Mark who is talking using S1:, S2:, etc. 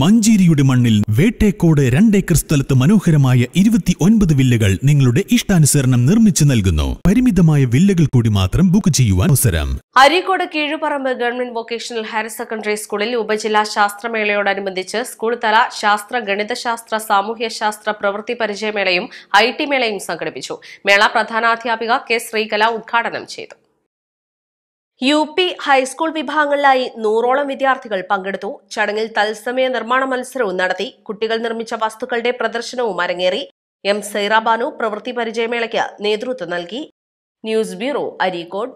S1: മഞ്ചേരിയുടെ മണ്ണിൽ വേട്ടേക്കോട് രണ്ടേക്കർ സ്ഥലത്ത് മനോഹരമായ ഇരുപത്തി ഒൻപത് വില്ലകൾ നിങ്ങളുടെ ഇഷ്ടാനുസരണം നിർമ്മിച്ചു നൽകുന്നു പരിമിതമായ വില്ലകൾ കൂടി മാത്രം ബുക്ക് ചെയ്യുവാൻ അവസരം
S2: Areekode Keezhuparamba government vocational higher secondary സ്കൂളിൽ ഉപജില്ലാ ശാസ്ത്രമേളയോടനുബന്ധിച്ച് സ്കൂൾ തല ശാസ്ത്ര ഗണിതശാസ്ത്ര സാമൂഹ്യ ശാസ്ത്ര പ്രവൃത്തി പരിചയമേളയും ഐ ടി മേളയും സംഘടിപ്പിച്ചു മേള പ്രധാനാധ്യാപിക കെ ശ്രീകല ഉദ്ഘാടനം ചെയ്തു യു പി ഹൈസ്കൂൾ വിഭാഗങ്ങളിലായി നൂറോളം വിദ്യാർത്ഥികൾ പങ്കെടുത്തു ചടങ്ങിൽ തത്സമയ നിർമ്മാണ മത്സരവും നടത്തി കുട്ടികൾ നിർമ്മിച്ച വസ്തുക്കളുടെ പ്രദർശനവും അരങ്ങേറി എം സൈറാബാനു പ്രവൃത്തി പരിചയമേളയ്ക്ക് നേതൃത്വം നൽകി ന്യൂസ് ബ്യൂറോ അരീക്കോട്